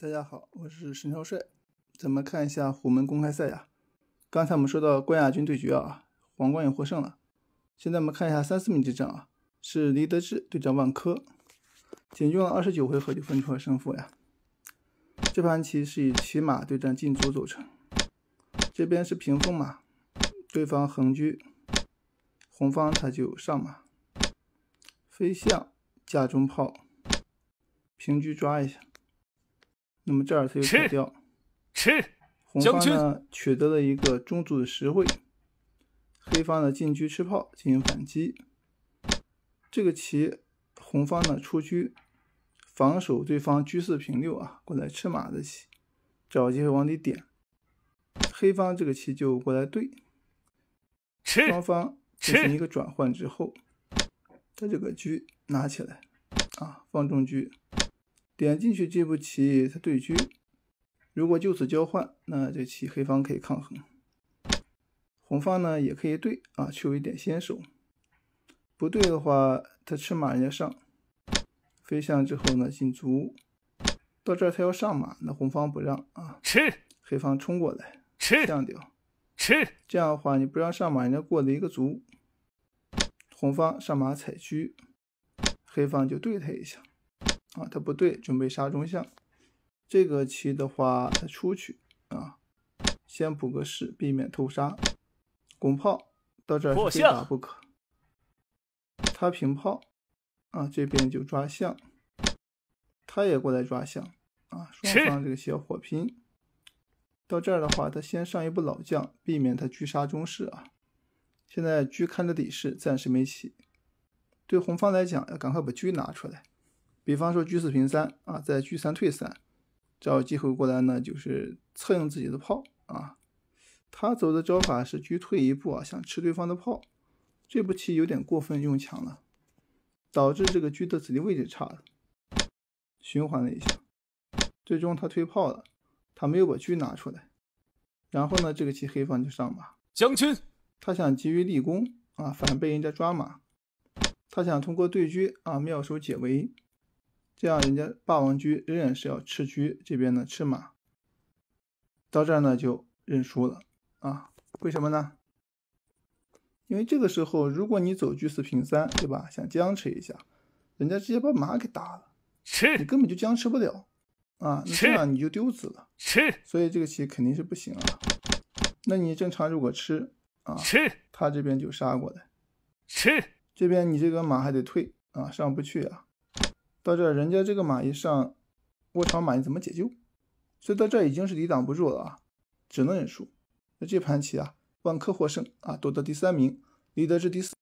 大家好，我是神超帅，咱们看一下虎门公开赛呀。刚才我们说到冠亚军对决啊，皇冠也获胜了。现在我们看一下三四名之战啊，是黎德志对战万科，仅用了二十九回合就分出了胜负呀。这盘棋是以骑马对战进卒组成，这边是平风马，对方横车，红方他就上马，飞象架中炮，平车抓一下。那么这儿他就走掉，吃，红方呢取得了一个中卒的实惠，黑方呢进车吃炮进行反击。这个棋，红方呢出车防守对方车四平六啊过来吃马的棋，找机会往里点。黑方这个棋就过来对，吃，双方进行一个转换之后，把这个车拿起来啊放中车。点进去这步棋，他对车。如果就此交换，那这棋黑方可以抗衡，红方呢也可以对啊，去一点先手。不对的话，他吃马人家上，飞象之后呢进卒，到这儿他要上马，那红方不让啊，吃，黑方冲过来吃，将掉，吃，这样的话你不让上马，人家过了一个卒，红方上马踩车，黑方就对他一下。啊，他不对，准备杀中象。这个棋的话，他出去啊，先补个士，避免偷杀。拱炮到这儿是非打不可。他平炮，啊，这边就抓象。他也过来抓象，啊，双方这个小火拼。到这儿的话，他先上一步老将，避免他狙杀中士啊。现在车看着底士，暂时没起。对红方来讲，要赶快把车拿出来。比方说，居四平三啊，再居三退三，找机会过来呢，就是策应自己的炮啊。他走的招法是居退一步啊，想吃对方的炮。这步棋有点过分用强了，导致这个居的子力位置差了。循环了一下，最终他退炮了，他没有把车拿出来。然后呢，这个棋黑方就上马将军，他想急于立功啊，反被人家抓马。他想通过对车啊妙手解围。这样，人家霸王车仍然是要吃车，这边呢吃马。到这儿呢就认输了啊？为什么呢？因为这个时候，如果你走车四平三，对吧？想僵持一下，人家直接把马给打了，吃，你根本就僵持不了啊！吃，你就丢子了，吃。所以这个棋肯定是不行啊。那你正常如果吃啊，吃，他这边就杀过来，吃，这边你这个马还得退啊，上不去啊。到这，人家这个马一上卧槽马，你怎么解救？所以到这已经是抵挡不住了啊，只能认输。那这盘棋啊，万科获胜啊，夺得第三名，李德智第四。